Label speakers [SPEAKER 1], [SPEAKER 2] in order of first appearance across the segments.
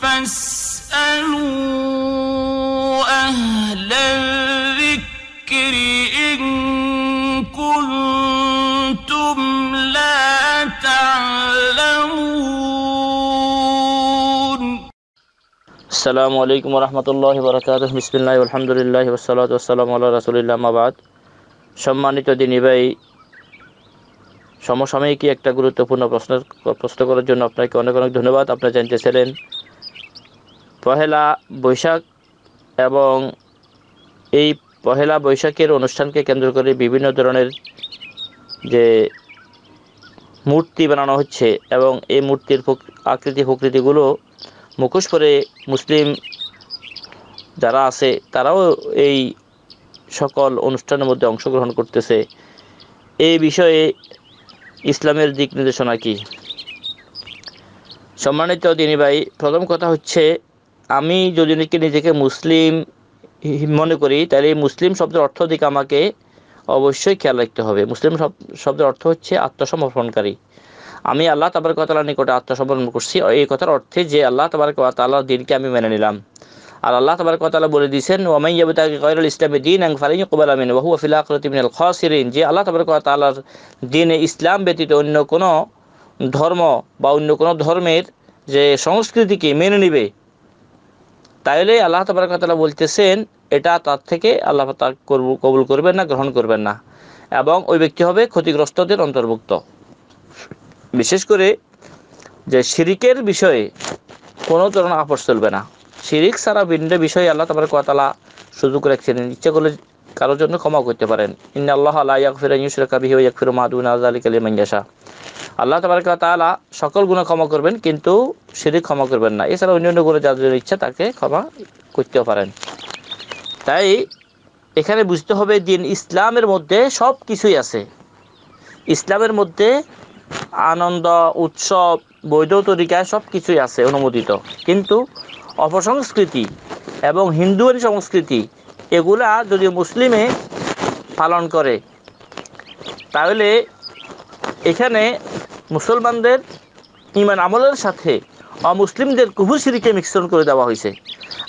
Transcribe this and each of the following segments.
[SPEAKER 1] فاسألوا أهل الذكر إن كنتم لا تعلمون السلام عليكم ورحمة الله وبركاته بسم الله والحمد لله والصلاة والسلام على رسول الله ما بعد সম্মানিত দিনীবাই সমসাময়িকই একটা গুরুত্বপূর্ণ প্রশ্ন প্রশ্ন করার জন্য আপনাকে অনেক অনেক ধন্যবাদ আপনারা জানতে ছিলেন পহেলা বৈশাখ এবং এই পহেলা বৈশাখের অনুষ্ঠানকে কেন্দ্র করে বিভিন্ন ধরনের যে মূর্তি বানানো হচ্ছে এবং এই মূর্তির আকৃতি প্রকৃতিগুলো মুখোশ করে মুসলিম যারা আছে তারাও এই সকল অনুষ্ঠানের মধ্যে অংশগ্রহণ করতেছে এই বিষয়ে ইসলামের দিক নির্দেশনা কি সম্মানিত দিনী ভাই প্রথম কথা হচ্ছে আমি যদি নাকি নিজেকে মুসলিম মনে করি তাহলে এই মুসলিম শব্দের অর্থ দিকে আমাকে অবশ্যই খেয়াল রাখতে হবে মুসলিম শব্দের অর্থ হচ্ছে আত্মসমর্পণকারী আমি আল্লাহ তাবার কতালার নিকটে আত্মসমর্পণ করছি এই কথার অর্থে যে আল্লাহ তাবার কতালার দিনকে আমি মেনে নিলাম আর আল্লাহ তাবার কতালা বলে দিয়েছেন ওমাই তাকে কয়রুল ইসলামে দিন আং ফালিং কুবাল আমিন ওয়াহু ফিল আখরতি মিনাল খাসিরিন যে আল্লাহ তাবার তালার দিনে ইসলাম ব্যতীত অন্য কোনো ধর্ম বা অন্য কোনো ধর্মের যে সংস্কৃতিকে মেনে নিবে তাহলে আল্লাহ তাবারকাতলা বলতেছেন এটা তার থেকে আল্লাহ তা কবুল করবেন না গ্রহণ করবেন না এবং ওই ব্যক্তি হবে ক্ষতিগ্রস্তদের অন্তর্ভুক্ত বিশেষ করে যে শিরিকের বিষয়ে কোনো ধরনের আপোষ চলবে না শিরিক সারা ভিন্ন বিষয়ে আল্লাহ তাবারকাতলা সুযোগ রাখছেন ইচ্ছা করলে কারোর জন্য ক্ষমা করতে পারেন ইন্না আল্লাহ আল্লাহ ইয়াকফির ইউসরা কাবিহি ইয়াকফির মাদুন আজালি কালিমান আল্লাহ তাবারকা তাআলা সকল গুণ ক্ষমা করবেন কিন্তু সেটি ক্ষমা করবেন না এছাড়া অন্যান্য গুণে যাদের ইচ্ছা তাকে ক্ষমা করতেও পারেন তাই এখানে বুঝতে হবে দিন ইসলামের মধ্যে সব কিছুই আছে ইসলামের মধ্যে আনন্দ উৎসব বৈধ তরিকায় সব কিছুই আছে অনুমোদিত কিন্তু অপসংস্কৃতি এবং হিন্দুয়ের সংস্কৃতি এগুলা যদি মুসলিমে পালন করে তাহলে এখানে মুসলমানদের ইমান আমলের সাথে অমুসলিমদের কুহুর সিরিকে মিশ্রণ করে দেওয়া হয়েছে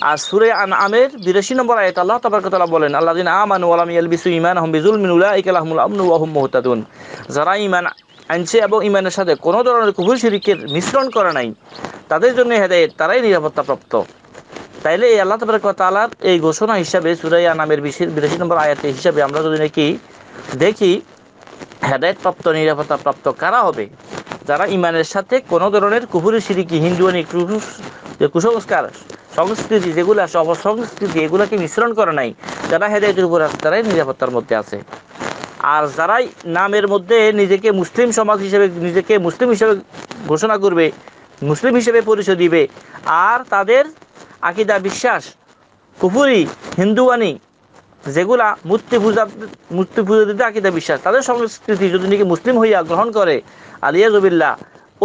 [SPEAKER 1] আর সুরে আন আমের বিরাশি নম্বর আয়ত আল্লাহ কথা বলেন আল্লাহ দিন আলাম ইয়াল বিসু ইমান মিনুলা মিনুল্লাহ ইকালাহমুল আমনু আহম মোহতাদুন যারা ইমান আনছে এবং ইমানের সাথে কোনো ধরনের কুহুর সিরিকের মিশ্রণ করা নাই তাদের জন্য হেদায়ত তারাই নিরাপত্তাপ্রাপ্ত তাইলে এই আল্লাহ তালার এই ঘোষণা হিসাবে সুরাইয়া নামের বিশেষ বিরাশি নম্বর আয়াতে হিসাবে আমরা যদি নাকি দেখি হেদায়তপ্রাপ্ত প্রাপ্ত কারা হবে যারা ইমানের সাথে কোনো ধরনের কুহুরি সিরিকি হিন্দুয়ানি কুসংস্কার সংস্কৃতি যেগুলো আছে অপসংস্কৃতি এগুলোকে মিশ্রণ করে নাই যারা হেদায়তের উপর আছে তারাই নিরাপত্তার মধ্যে আছে আর যারাই নামের মধ্যে নিজেকে মুসলিম সমাজ হিসেবে নিজেকে মুসলিম হিসেবে ঘোষণা করবে মুসলিম হিসেবে পরিচয় দিবে আর তাদের আকিদা বিশ্বাস কুপুরি হিন্দুয়ানি যেগুলা মূর্তি পূজা মূর্তি পূজা দিতে আকিদা বিশ্বাস তাদের সংস্কৃতি যদি নাকি মুসলিম হইয়া গ্রহণ করে আলিয়া জবিল্লা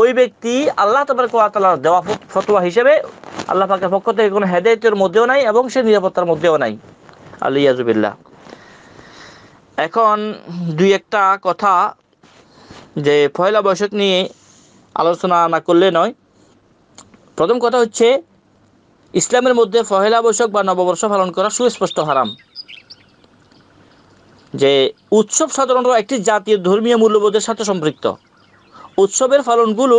[SPEAKER 1] ওই ব্যক্তি আল্লাহ তোমার কোয়াতালার দেওয়া ফতোয়া হিসেবে আল্লাহ পাকের পক্ষ থেকে কোনো হেদায়তের মধ্যেও নাই এবং সে নিরাপত্তার মধ্যেও নাই আলিয়াজুবিল্লা এখন দুই একটা কথা যে পয়লা বৈশাখ নিয়ে আলোচনা না করলে নয় প্রথম কথা হচ্ছে ইসলামের মধ্যে পহেলা বৈশাখ বা নববর্ষ পালন করা সুস্পষ্ট হারাম যে উৎসব সাধারণত একটি জাতীয় ধর্মীয় মূল্যবোধের সাথে সম্পৃক্ত উৎসবের পালনগুলো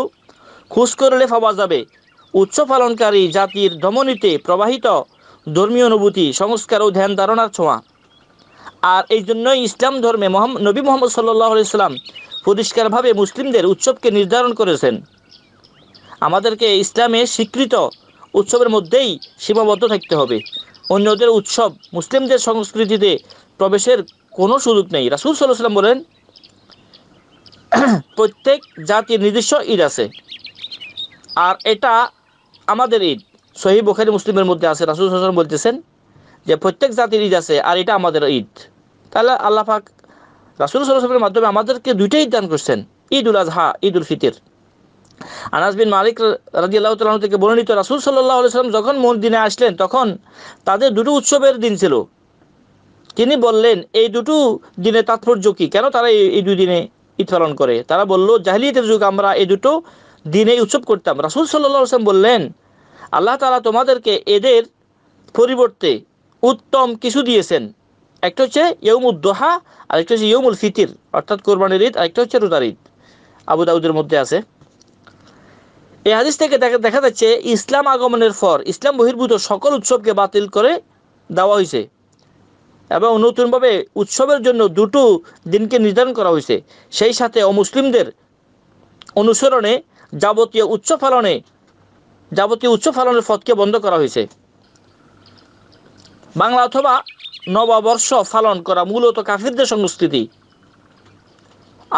[SPEAKER 1] খুশ করলে পাওয়া যাবে উৎসব পালনকারী জাতির ধমনীতে প্রবাহিত ধর্মীয় অনুভূতি সংস্কার ও ধ্যান ধারণার ছোঁয়া আর এই জন্যই ইসলাম ধর্মে নবী মোহাম্মদ সাল্লাহ ইসলাম পরিষ্কারভাবে মুসলিমদের উৎসবকে নির্ধারণ করেছেন আমাদেরকে ইসলামে স্বীকৃত উৎসবের মধ্যেই সীমাবদ্ধ থাকতে হবে অন্যদের উৎসব মুসলিমদের সংস্কৃতিতে প্রবেশের কোনো সুযোগ নেই রাসুল সাল্লাহ সাল্লাম বলেন প্রত্যেক জাতির নিজস্ব ঈদ আছে আর এটা আমাদের ঈদ সহি বখারি মুসলিমের মধ্যে আছে রাসুল সাল্লাম বলতেছেন যে প্রত্যেক জাতির ঈদ আছে আর এটা আমাদের ঈদ তাহলে আল্লাহ পাক রাসুল সাল্লামের মাধ্যমে আমাদেরকে দুইটাই ঈদ দান করছেন ঈদ উল আজহা ঈদ উল ফিতির আনাস বিন মালিক রাজি আল্লাহ থেকে বর্ণিত রাসুল সাল্লাহ সাল্লাম যখন দিনে আসলেন তখন তাদের দুটো উৎসবের দিন ছিল তিনি বললেন এই দুটো দিনে তাৎপর্য কি কেন তারা এই দুই দিনে ঈদ পালন করে তারা বলল জাহিলিয়তের যুগ আমরা এই দুটো দিনে উৎসব করতাম রাসুল সাল্লাহ আসলাম বললেন আল্লাহ তালা তোমাদেরকে এদের পরিবর্তে উত্তম কিছু দিয়েছেন একটা হচ্ছে ইয়মুল দোহা আর একটা হচ্ছে ইয়মুল ফিতির অর্থাৎ কোরবানির ঈদ একটা হচ্ছে রুদার ঈদ আবু মধ্যে আছে এই হাদিস থেকে দেখা যাচ্ছে ইসলাম আগমনের পর ইসলাম বহির্ভূত সকল উৎসবকে বাতিল করে দেওয়া হয়েছে এবং নতুনভাবে উৎসবের জন্য দুটো দিনকে নির্ধারণ করা হয়েছে সেই সাথে অমুসলিমদের অনুসরণে যাবতীয় উচ্চ ফলনে যাবতীয় উচ্চ ফলনের পথকে বন্ধ করা হয়েছে বাংলা অথবা নববর্ষ পালন করা মূলত কাফিরদের সংস্কৃতি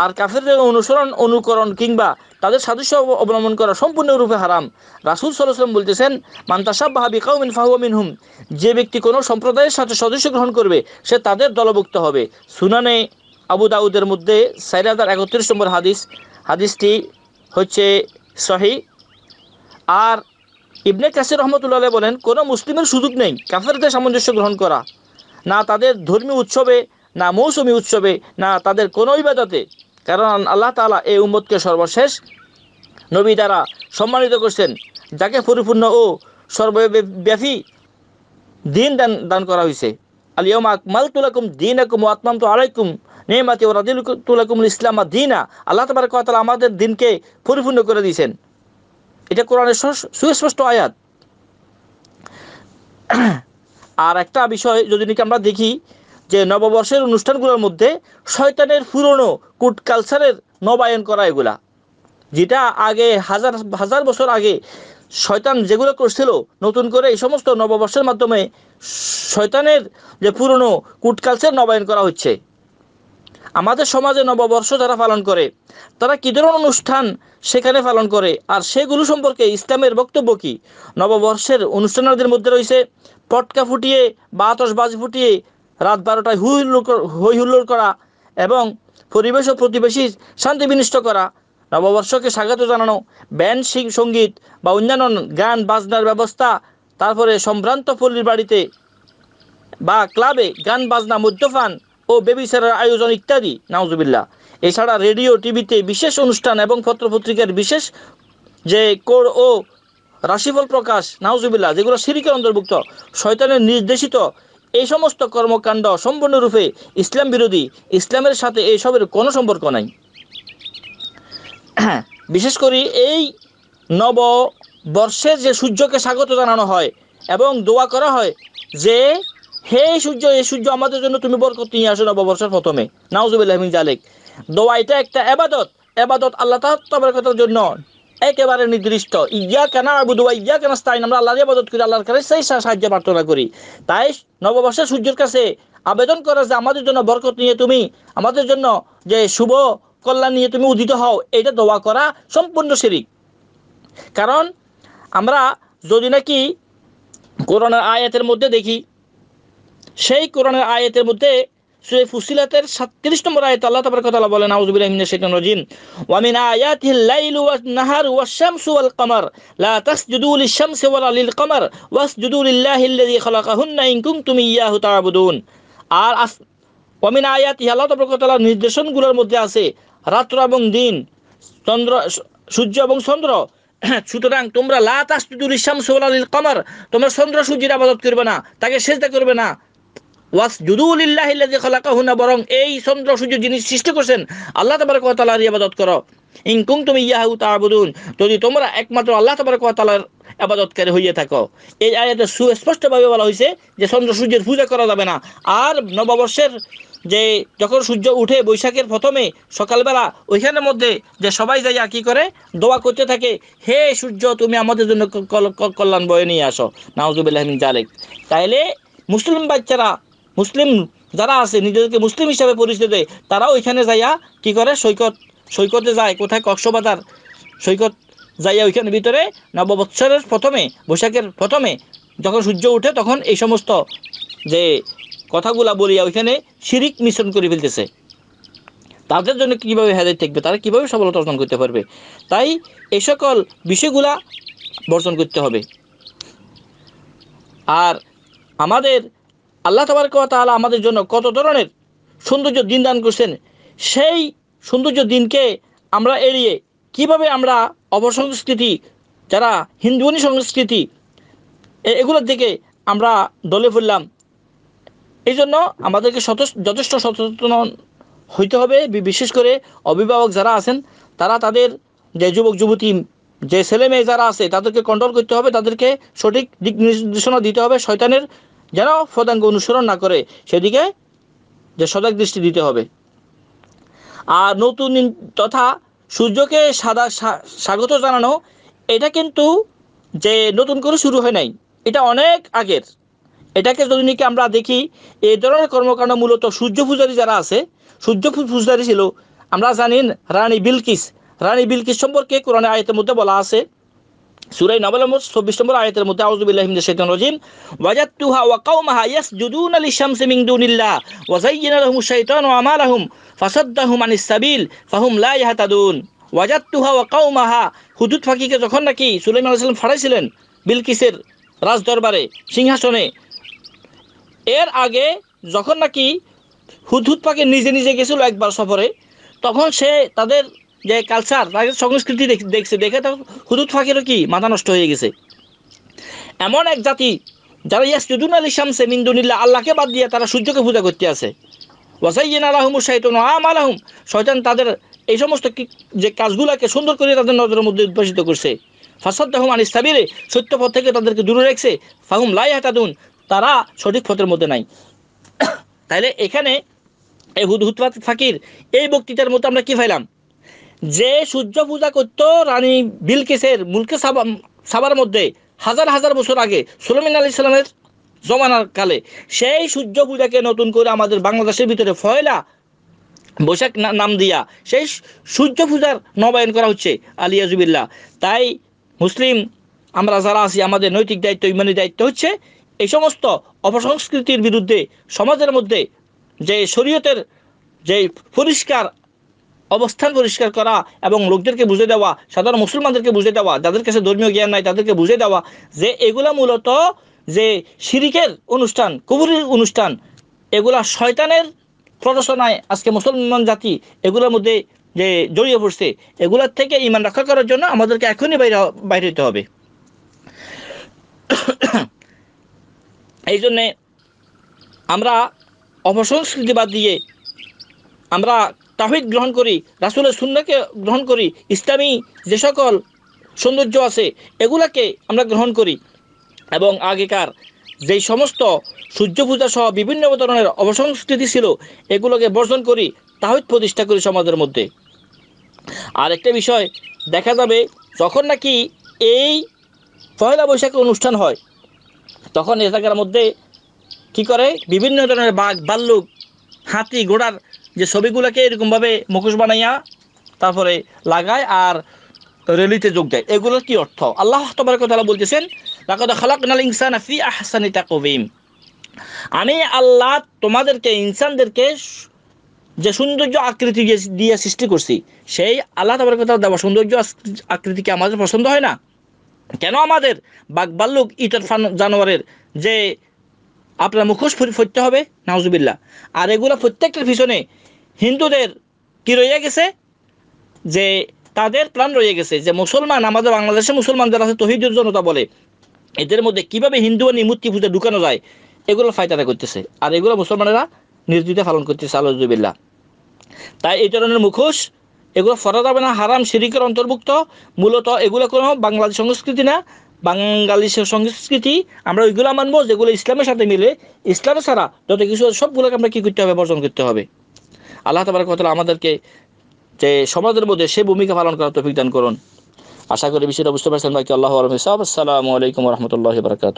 [SPEAKER 1] আর কাফেরদের অনুসরণ অনুকরণ কিংবা তাদের সাদৃশ্য অবলম্বন করা সম্পূর্ণরূপে হারাম রাসুল সাল্লাম বলতেছেন মান্তাসাব বাহাবি কাউমিন ফাহুয়ামিন হুম যে ব্যক্তি কোনো সম্প্রদায়ের সাথে সদস্য গ্রহণ করবে সে তাদের দলভুক্ত হবে সুনানে আবু দাউদের মধ্যে সাইরাদার হাজার একত্রিশ নম্বর হাদিস হাদিসটি হচ্ছে সহি আর ইবনে কাসির রহমতুল্লাহ বলেন কোনো মুসলিমের সুযোগ নেই কাফেরদের সামঞ্জস্য গ্রহণ করা না তাদের ধর্মীয় উৎসবে না মৌসুমি উৎসবে না তাদের কোনো ইবাদতে কারণ আল্লাহ তালা এই উম্মতকে সর্বশেষ নবী দ্বারা সম্মানিত করছেন যাকে পরিপূর্ণ ও সর্বব্যাপী দিন দান দান করা হয়েছে আলিয়ম আকমাল তুলাকুম দিন আকুম আত্মাম তো আলাইকুম নেমাতি ও রাজিল তুলাকুমুল ইসলাম দিনা আল্লাহ তাবার কথা আমাদের দিনকে পরিপূর্ণ করে দিয়েছেন এটা কোরআনের সুস্পষ্ট আয়াত আর একটা বিষয় যদি নাকি আমরা দেখি যে নববর্ষের অনুষ্ঠানগুলোর মধ্যে শয়তানের পুরনো কুট কালচারের নবায়ন করা এগুলা যেটা আগে হাজার হাজার বছর আগে শয়তান যেগুলো করছিল নতুন করে এই সমস্ত নববর্ষের মাধ্যমে শয়তানের যে পুরনো কুটকালচার নবায়ন করা হচ্ছে আমাদের সমাজে নববর্ষ যারা পালন করে তারা কী ধরনের অনুষ্ঠান সেখানে পালন করে আর সেগুলো সম্পর্কে ইসলামের বক্তব্য কী নববর্ষের অনুষ্ঠানাদের মধ্যে রয়েছে পটকা ফুটিয়ে বা আতসবাজি ফুটিয়ে রাত বারোটায় হৈ হুল্লোড় করা এবং পরিবেশ ও প্রতিবেশীর শান্তি বিনিষ্ট করা নববর্ষকে স্বাগত জানানো ব্যান্ড সঙ্গীত বা অন্যান্য গান বাজনার ব্যবস্থা তারপরে সম্ভ্রান্ত পল্লীর বাড়িতে বা ক্লাবে গান বাজনা মদ্যপান ও বেবিসারের আয়োজন ইত্যাদি নাওজুবিল্লা এছাড়া রেডিও টিভিতে বিশেষ অনুষ্ঠান এবং পত্রপত্রিকার বিশেষ যে কোর ও রাশিফল প্রকাশ নাওজুবিল্লা যেগুলো সিরিকের অন্তর্ভুক্ত শয়তানের নির্দেশিত এই সমস্ত কর্মকাণ্ড সম্পূর্ণরূপে ইসলাম বিরোধী ইসলামের সাথে এইসবের কোনো সম্পর্ক নাই হ্যাঁ, বিশেষ করে এই নব বর্ষের যে সূর্যকে স্বাগত জানানো হয় এবং দোয়া করা হয় যে হে সূর্য এই সূর্য আমাদের জন্য তুমি বরকত নিয়ে আসো নববর্ষের প্রথমে নাউজুবিল্লাহমিন জালেক দোয়া এটা একটা আবাদত আবাদত আল্লাহ তার জন্য একেবারে নির্দিষ্ট ইয়া কেনা বুধবা ইয়া কেন স্থায়ী আমরা আল্লাহ মদত করি আল্লাহর কাছে সেই সাহায্য প্রার্থনা করি তাই নববর্ষে সূর্যের কাছে আবেদন করা যে আমাদের জন্য বরকত নিয়ে তুমি আমাদের জন্য যে শুভ কল্যাণ নিয়ে তুমি উদিত হও এটা দোয়া করা সম্পূর্ণ শিরিক কারণ আমরা যদি নাকি কোরআনের আয়াতের মধ্যে দেখি সেই কোরআনের আয়াতের মধ্যে সুরে ফুসিলাতের সাতত্রিশ নম্বর আয়তে আল্লাহ তাবার কথা বলেন আউজুবিল্লাহ মিনা শেখান রজিম ওয়ামিন আয়াত লাইল ওয়াস নাহার ওয়াস শামস ওয়াল কমর লা তাসজুদু লিশ শামস ওয়ালা লিল কমর ওয়াসজুদু লিল্লাহি আল্লাযী খালাকাহুন্না ইন কুনতুম ইয়াহু তা'বুদুন আর ওয়ামিন আয়াত আল্লাহ তাবার কথা নির্দেশনগুলোর মধ্যে আছে রাত্র এবং দিন চন্দ্র সূর্য এবং চন্দ্র সুতরাং তোমরা লা তাসজুদু লিশ শামস ওয়ালা লিল কমর তোমরা চন্দ্র সূর্যের আবাদত করবে না তাকে সেজদা করবে না ওয়াস জুদুল্লাহি খলাকাহুনা বরং এই চন্দ্র সূর্য যিনি সৃষ্টি করছেন আল্লাহ তাবারক ওয়া তাআলার ইবাদত করো ইনকুম তুমি ইয়াহু তাবুদুন যদি তোমরা একমাত্র আল্লাহ তোমার ওয়া তাআলার আবাদতকারী হইয়া থাকো এই আয়াতে সুস্পষ্টভাবে বলা হয়েছে যে চন্দ্র সূর্যের পূজা করা যাবে না আর নববর্ষের যে যখন সূর্য উঠে বৈশাখের প্রথমে সকালবেলা ওইখানের মধ্যে যে সবাই যাইয়া কী করে দোয়া করতে থাকে হে সূর্য তুমি আমাদের জন্য কল্যাণ বয়ে নিয়ে আসো নাউজুবিল্লাহমিন জালেক তাইলে মুসলিম বাচ্চারা মুসলিম যারা আছে নিজেদেরকে মুসলিম হিসাবে পরিচিত দেয় তারাও ওইখানে যাইয়া কি করে সৈকত সৈকতে যায় কোথায় কক্সবাজার সৈকত যাইয়া ওইখানে ভিতরে নববৎসরের প্রথমে বৈশাখের প্রথমে যখন সূর্য উঠে তখন এই সমস্ত যে কথাগুলা বলিয়া ওইখানে শিরিক মিশ্রণ করে ফেলতেছে তাদের জন্য কীভাবে হেদায় থাকবে তারা কীভাবে সফলতা অর্জন করতে পারবে তাই এই সকল বিষয়গুলা বর্জন করতে হবে আর আমাদের আল্লাহ তালা আমাদের জন্য কত ধরনের সৌন্দর্য দিন দান করছেন সেই সৌন্দর্য দিনকে আমরা এড়িয়ে কিভাবে আমরা অপসংস্কৃতি যারা হিন্দুয়ানি সংস্কৃতি এগুলোর দিকে আমরা দলে ফুললাম এই জন্য আমাদেরকে যথেষ্ট সচেতন হইতে হবে বিশেষ করে অভিভাবক যারা আছেন তারা তাদের যে যুবক যুবতী যে ছেলে মেয়ে যারা আছে তাদেরকে কন্ট্রোল করতে হবে তাদেরকে সঠিক দিক নির্দেশনা দিতে হবে শয়তানের যেন ফদাঙ্গ অনুসরণ না করে সেদিকে যে সজাগ দৃষ্টি দিতে হবে আর নতুন তথা সূর্যকে সাদা স্বাগত জানানো এটা কিন্তু যে নতুন করে শুরু হয় নাই এটা অনেক আগের এটাকে যদি নাকি আমরা দেখি এই ধরনের কর্মকাণ্ড মূলত সূর্য পূজারী যারা আছে সূর্য পূজারী ছিল আমরা জানি রানী বিলকিস রানী বিলকিস সম্পর্কে কোরআনে আয়তের মধ্যে বলা আছে সুরাই নবল নম্বর চব্বিশ নম্বর আয়াতের মধ্যে আউজুবিল্লাহিম শেতন রজিম ওয়াজাতুহা ওয়া কাউমাহা ইয়াস জুদুন আলী শামসি মিং দুনিল্লাহ ওয়াজাইয়িন আলহুম শাইতান ওয়া আমালাহুম ফাসাদ্দাহুম আনিস সাবিল ফাহুম লা ইয়াহতাদুন ওয়াজাতুহা ওয়াকাউ মাহা হুদুদ ফাকিকে যখন নাকি সুলাইমান আলাইহিস সালাম ফাড়াইছিলেন বিলকিসের রাজ দরবারে সিংহাসনে এর আগে যখন নাকি হুদহুদ পাখি নিজে নিজে গেছিল একবার সফরে তখন সে তাদের যে কালচার তাদের সংস্কৃতি দেখছে দেখে তো হুদুদ ফাঁকেরও কি মাথা নষ্ট হয়ে গেছে এমন এক জাতি যারা ইয়াস জুদুন আলী শামসে মিন্দুনিল্লা আল্লাহকে বাদ দিয়ে তারা সূর্যকে পূজা করতে আছে ওয়াসাইন আলহম শৈতন আম আলহম শয়তান তাদের এই সমস্ত যে কাজগুলাকে সুন্দর করে তাদের নজরের মধ্যে উদ্ভাসিত করছে ফাসাদ্দাহম আনিস সাবিরে সত্য পথ থেকে তাদেরকে দূরে রেখেছে ফাহুম লাই হাতাদুন তারা সঠিক পথের মধ্যে নাই তাহলে এখানে এই হুদ হুদ ফাকির এই বক্তৃতার মতো আমরা কি ফাইলাম যে সূর্য পূজা করত রানী বিলকিসের মুলকে সাবার মধ্যে হাজার হাজার বছর আগে সুলমিন আলী ইসলামের জমানার কালে সেই সূর্য পূজাকে নতুন করে আমাদের বাংলাদেশের ভিতরে ফয়লা বৈশাখ নাম দিয়া সেই সূর্য পূজার নবায়ন করা হচ্ছে আলিয়াজুবিল্লা তাই মুসলিম আমরা যারা আছি আমাদের নৈতিক দায়িত্ব ইমানি দায়িত্ব হচ্ছে এই সমস্ত অপসংস্কৃতির বিরুদ্ধে সমাজের মধ্যে যে শরীয়তের যে পরিষ্কার অবস্থান পরিষ্কার করা এবং লোকদেরকে বুঝে দেওয়া সাধারণ মুসলমানদেরকে বুঝে দেওয়া যাদের কাছে ধর্মীয় জ্ঞান নাই তাদেরকে বুঝে দেওয়া যে এগুলা মূলত যে শিরিকের অনুষ্ঠান কবুরির অনুষ্ঠান এগুলা শয়তানের প্ররোচনায় আজকে মুসলমান জাতি এগুলোর মধ্যে যে জড়িয়ে পড়ছে এগুলোর থেকে ইমান রক্ষা করার জন্য আমাদেরকে এখনই বাইরে বাইরে হতে হবে এই জন্যে আমরা অপসংস্কৃতিবাদ দিয়ে আমরা তাহিদ গ্রহণ করি রাসুলের সুন্দরকে গ্রহণ করি ইসলামী যে সকল সৌন্দর্য আছে এগুলাকে আমরা গ্রহণ করি এবং আগেকার যেই সমস্ত সূর্য পূজা সহ বিভিন্ন ধরনের অবসংস্কৃতি ছিল এগুলোকে বর্জন করি তাহিদ প্রতিষ্ঠা করি সমাজের মধ্যে আর একটা বিষয় দেখা যাবে যখন নাকি এই পয়লা বৈশাখের অনুষ্ঠান হয় তখন এলাকার মধ্যে কি করে বিভিন্ন ধরনের বাঘ বাল্লুক হাতি ঘোড়ার যে ছবিগুলোকে এরকমভাবে মুখোশ বানাইয়া তারপরে লাগায় আর রেলিতে যোগ দেয় এগুলোর কি অর্থ আল্লাহ কথা বলতেছেন খালাক ইনসান আফি আমি আল্লাহ তোমাদেরকে ইনসানদেরকে যে সৌন্দর্য আকৃতি দিয়ে সৃষ্টি করছি সেই আল্লাহ কথা দেওয়া সৌন্দর্য আকৃতিকে আমাদের পছন্দ হয় না কেন আমাদের বাঘ বাল্লুক ইটার ফান জানোয়ারের যে আপনার মুখোশ ফুটতে হবে নাউজুবিল্লা আর এগুলো প্রত্যেকটার পিছনে হিন্দুদের কি রয়ে গেছে যে তাদের প্ল্যান রয়ে গেছে যে মুসলমান আমাদের বাংলাদেশে মুসলমান যারা আছে তহিদুর জনতা বলে এদের মধ্যে কিভাবে হিন্দু আর নিমূর্তি পুজো ঢুকানো যায় এগুলো ফায়দাটা করতেছে আর এগুলো মুসলমানেরা নির্দিতে পালন করতেছে আলহজুবিল্লা তাই এই ধরনের মুখোশ এগুলো ফরা যাবে না হারাম সিরিকের অন্তর্ভুক্ত মূলত এগুলো কোনো বাংলাদেশ সংস্কৃতি না বাঙালি সংস্কৃতি আমরা ওইগুলো মানবো যেগুলো ইসলামের সাথে মিলে ইসলাম ছাড়া যত কিছু সবগুলোকে আমরা কী করতে হবে বর্জন করতে হবে আল্লাহ তাবার কথা আমাদেরকে যে সমাজের মধ্যে সে ভূমিকা পালন করার তফিক দান করুন আশা করি বিষয়টা বুঝতে পারছেন বাকি আল্লাহ আলম সাহাব আসসালামু আলাইকুম রহমতুল্লাহ বারকাত